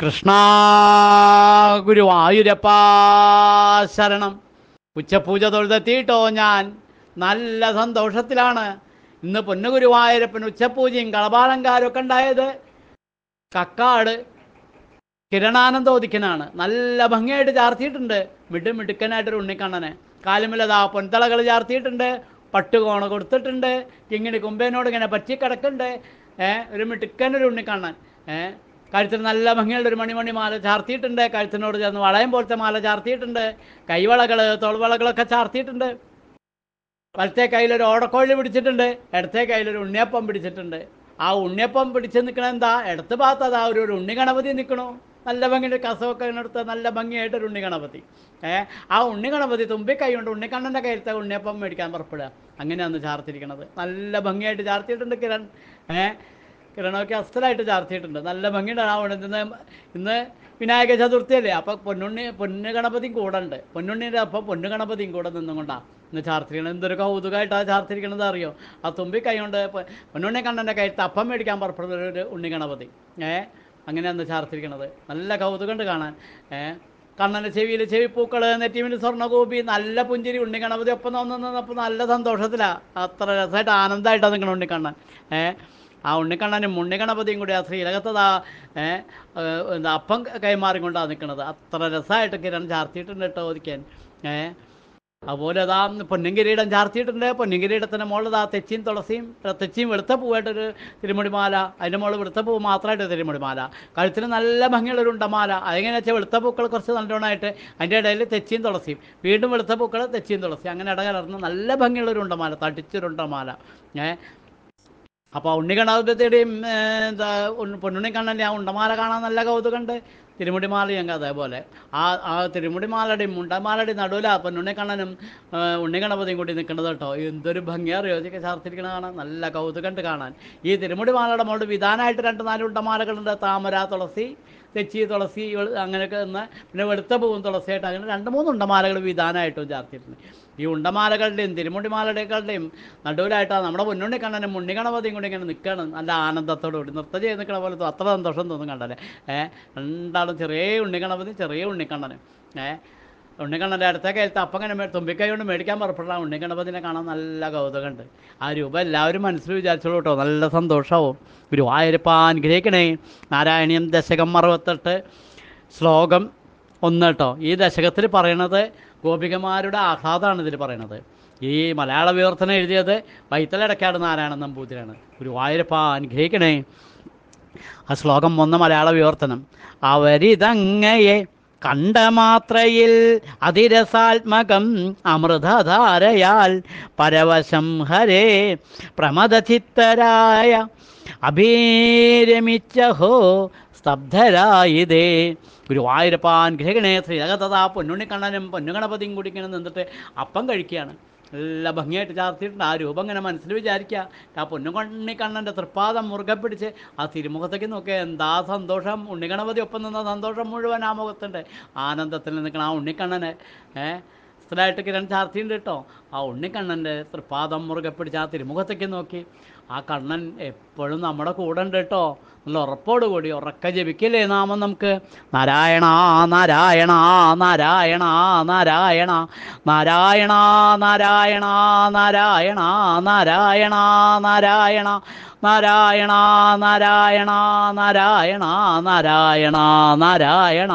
കൃഷ്ണ ഗുരുവായൂരപ്പ ശരണം ഉച്ചപൂജ തൊഴുതെത്തിയിട്ടോ ഞാൻ നല്ല സന്തോഷത്തിലാണ് ഇന്ന് പൊന്നുഗുരുവായൂരപ്പൻ ഉച്ചപൂജയും കളപാലങ്കാരും ഒക്കെ ഉണ്ടായത് കക്കാട് കിരണാനന്ദ നല്ല ഭംഗിയായിട്ട് ചാർത്തിയിട്ടുണ്ട് മിടുമിടുക്കനായിട്ടൊരു ഉണ്ണിക്കണ്ണനെ കാലുമില്ലതാ പൊൻതളകൾ ചാർത്തിയിട്ടുണ്ട് പട്ടുകോണ കൊടുത്തിട്ടുണ്ട് ഇങ്ങനെ കുമ്പേനോട് ഇങ്ങനെ പറ്റി കിടക്കുന്നുണ്ട് ഏഹ് ഒരു മിടുക്കനൊരു ഉണ്ണിക്കണ്ണൻ ഏഹ് കഴുത്തിന് നല്ല ഭംഗിയുള്ള ഒരു മണിമണി മാല ചാർത്തിയിട്ടുണ്ട് കഴുത്തിനോട് ചേർന്ന് വളയം പോലത്തെ മാല ചാർത്തിയിട്ടുണ്ട് കൈവളകൾ തോൾവളകളൊക്കെ ചാർത്തിയിട്ടുണ്ട് വലത്തെ കയ്യിലൊരു ഓടക്കോഴി പിടിച്ചിട്ടുണ്ട് ഇടത്തെ കയ്യിലൊരു ഉണ്ണിയപ്പം പിടിച്ചിട്ടുണ്ട് ആ ഉണ്ണിയപ്പം പിടിച്ച് നിൽക്കണ എന്താ ഇടത്ത് ഭാഗത്ത് അതാ ഒരു ഉണ്ണി ഗണപതി നിൽക്കണു നല്ല ഭംഗിയുടെ കസവൊക്കെ എടുത്ത് നല്ല ഭംഗിയായിട്ട് ഒരു ഉണ്ണി ഗണപതി ഏ ആ ഉണ്ണി ഗണപതി തുമ്പി കൈ കൊണ്ട് ഉണ്ണിക്കണ്ണൻ്റെ കയ്യിലത്തെ ഉണ്ണിയപ്പം മേടിക്കാൻ പുറപ്പെടുക അങ്ങനെയാണ് ചാർത്തിരിക്കണത് നല്ല ഭംഗിയായിട്ട് ചാർത്തിയിട്ടുണ്ട് കിരൺ ഏഹ് കിരണമൊക്കെ അസ്ഥലായിട്ട് ചാർത്തിയിട്ടുണ്ട് നല്ല ഭംഗിയുണ്ടാണ് ആ ഇന്ന് ഇന്ന് വിനായക ചതുർത്ഥി അല്ലേ അപ്പം പൊന്നുണ്ണി പൊന്നു ഗണപതിയും കൂടെ ഉണ്ട് പൊന്നുണ്ണിൻ്റെ അപ്പം പൊന്നു ഗണപതിയും കൂടെ നിന്നുകൊണ്ടാണ് ഇന്ന് ചാർത്തിരിക്കണം എന്തൊരു കൗതുകമായിട്ടാണ് ചാർത്തിരിക്കണത് അറിയോ ആ തുമ്പി കൈ കൊണ്ട് പൊന്നുണ്ണി കണ്ണൻ്റെ കയ്യിൽ അപ്പം മേടിക്കാൻ പുറപ്പെടുന്ന ഒരു ഉണ്ണി ഗണപതി ഏ അങ്ങനെയാണ് അന്ന് ചാർത്തിരിക്കണത് നല്ല കൗതുകമുണ്ട് കാണാൻ ഏ കണ്ണൻ്റെ ചെവിയിൽ പൂക്കൾ നെറ്റിമിന് സ്വർണ്ണകൂപി നല്ല പുഞ്ചിരി ഉണ്ണി ഗണപതി ഒപ്പം നിന്നപ്പോൾ നല്ല സന്തോഷത്തിലാണ് അത്ര രസമായിട്ട് ആനന്ദമായിട്ടാണ് നിൽക്കണം ഉണ്ണി കണ്ണൻ ഏഹ് ആ ഉണ്ണിക്കണ്ണനും ഉണ്ണിഗണപതിയും കൂടി ആ ശ്രീലകത്തത് ആ എന്താ അപ്പം കൈമാറിക്കൊണ്ടാണ് നിൽക്കുന്നത് അത്ര രസമായിട്ട് കിരൺ ചാർത്തിയിട്ടുണ്ട് കേട്ടോ ഒരിക്കൽ ഏഹ് അതുപോലെ അതാ പൊന്നുംകിരീടം ചാർത്തിയിട്ടുണ്ട് പൊന്നുംകിരീടത്തിൻ്റെ മുകളിൽ ആ തെച്ചിയും തുളസിയും തെച്ചിയും വെളുത്ത പൂവായിട്ടൊരു തിരുമുടിമാല അതിൻ്റെ മുകളിൽ വെളുത്ത പൂവ് മാത്രമായിട്ട് തിരുമുടിമാല കഴുത്തിന് നല്ല ഭംഗിയുള്ളൊരു ഉണ്ടമാല അതെങ്ങനെയാണെന്ന് വെച്ചാൽ വെളുത്ത പൂക്കൾ കുറച്ച് നല്ലോണമായിട്ട് അതിൻ്റെ ഇടയിൽ തെച്ചിയും തുളസിയും വീണ്ടും വെളുത്ത പൂക്കൾ തെച്ചിയും തുളസിയും അങ്ങനെ ഇടകലർന്ന് നല്ല ഭംഗിയുള്ളൊരു ഉണ്ടമാല തടിച്ചൊരു ഉണ്ടമാല ഏഹ് അപ്പോൾ ഉണ്ണികണ്ഠത്തിൻ്റെയും പൊന്നുണ്ണി കണ്ണൻ്റെ ആ ഉണ്ടമാല കാണാൻ നല്ല കൗതുകമുണ്ട് തിരുമുടിമാലയും അതേപോലെ ആ ആ തിരുമുടിമാലയുടെയും മുണ്ടമാലയുടെയും നടുവിലാ പൊന്നുണ്ണിക്കണ്ണനും ഉണ്ണിക്കണ്ണപതിയും കൂടി നിൽക്കുന്നത് കേട്ടോ എന്തൊരു ഭംഗിയറിയോ ചോദിക്കാൻ ചാർത്തിരിക്കണ കാണാൻ നല്ല കൗതുകമുണ്ട് കാണാൻ ഈ തിരുമുടിമാലയുടെ മോള് വിധാനമായിട്ട് രണ്ട് നാല് ഉണ്ടമാലകളുണ്ട് താമര തുളസി തെച്ചി തുളസി അങ്ങനെയൊക്കെ എന്ന പിന്നെ വെളുത്ത പൂവും തുളസിയായിട്ട് അങ്ങനെ രണ്ട് മൂന്ന് ഉണ്ടമാലകൾ വിധാനമായിട്ടും ചാർത്തിയിട്ടുണ്ട് ഈ ഉണ്ടമാലകളുടെയും തിരുമുണ്ടിമാലകളുടെയും നടുവിലായിട്ടാണ് നമ്മുടെ മുന്നുണ്ണി കണ്ണനും മുണ്ണി ഗണപതിയും കൂടി ഇങ്ങനെ നിൽക്കണം നല്ല ആനന്ദത്തോടു കൂടി നൃത്തം ചെയ്ത് നിൽക്കണ പോലെ അത്ര സന്തോഷം തോന്നും കണ്ടല്ലേ ഏഹ് രണ്ടാളും ചെറിയ ഉണ്ണിക്കണപതി ചെറിയ ഉണ്ണിക്കണ്ണനും ഏഹ് ഉണ്ണിക്കണ്ണൻ്റെ അടുത്ത കയ്യിലത്തെ അപ്പം ഇങ്ങനെ തുമ്പിക്കൈ കൊണ്ട് മേടിക്കാൻ പുറപ്പെടാം ഉണ്ണിക്കണ്ണപ്പതിനെ കാണാൻ നല്ല കൗതുകമുണ്ട് ആ രൂപം എല്ലാവരും മനസ്സിൽ വിചാരിച്ചോളൂ കേട്ടോ നല്ല സന്തോഷമാവും ഗുരുവായൂരപ്പ അനുഗ്രഹിക്കണേ നാരായണീയം ദശകം മറുപത്തെട്ട് ശ്ലോകം ഒന്ന് കേട്ടോ ഈ ദശകത്തിൽ പറയണത് ഗോപികമാരുടെ ആഹ്ലാദമാണ് ഇതിൽ പറയണത് ഈ മലയാള വിവർത്തനം എഴുതിയത് വൈത്തലടക്കാട് നാരായണൻ നമ്പൂതിരാണ് ഗുരുവായൂരപ്പ അനുഗ്രഹിക്കണേ ആ ശ്ലോകം വന്ന മലയാള വിവർത്തനം അവരിതങ്ങയെ കണ്ടമാത്രയിൽ അതിരസാത്മകം അമൃതധാരയാൽ പരവശം ഹരേ പ്രമദചിത്തരായ ഹോ സ്തബ്ധരായിതേ ഗുരുവായൂരപ്പാൻ ഗ്രഹണേ ശ്രീ ജഗതഥാ പൊന്നുണ്ണിക്കണ്ണനും പൊന്നുഗണപതിയും കുടിക്കണം നിന്നിട്ട് അപ്പം കഴിക്കുകയാണ് നല്ല ഭംഗിയായിട്ട് ചാർത്തിയിട്ടുണ്ട് ആ രൂപം ഇങ്ങനെ മനസ്സിൽ വിചാരിക്കുക ആ പൊന്നുകണ്ണി കണ്ണൻ്റെ തൃപ്പാദം മുറുകെ പിടിച്ച് ആ തിരുമുഖത്തേക്ക് നോക്കിയാൽ എന്താ സന്തോഷം ഉണ്ണിഗണപതി ഒപ്പം നിന്ന സന്തോഷം മുഴുവൻ ആ മുഖത്തുണ്ട് ആനന്ദത്തിൽ നിൽക്കണം ആ ഉണ്ണിക്കണ്ണനെ ഏഹ് സ്ഥിരമായിട്ടൊക്കെ രണ്ട് ചാർത്തിയുണ്ട് കേട്ടോ ആ ഉണ്ണിക്കണ്ണൻ്റെ തൃപ്പാദം മുറുകെ പിടിച്ച് ആ തിരുമുഖത്തേക്ക് നോക്കി ആ കണ്ണൻ എപ്പോഴും നമ്മുടെ കൂടെ ഉണ്ട് കേട്ടോ നല്ല ഉറപ്പോട് കൂടി ഉറക്ക ജപിക്കില്ലേ നാമം നമുക്ക് നാരായണ നാരായണ നാരായണ നാരായണ നാരായണ നാരായണ നാരായണ നാരായണ നാരായണ നാരായണ നാരായണ നാരായണ നാരായണ നാരായണ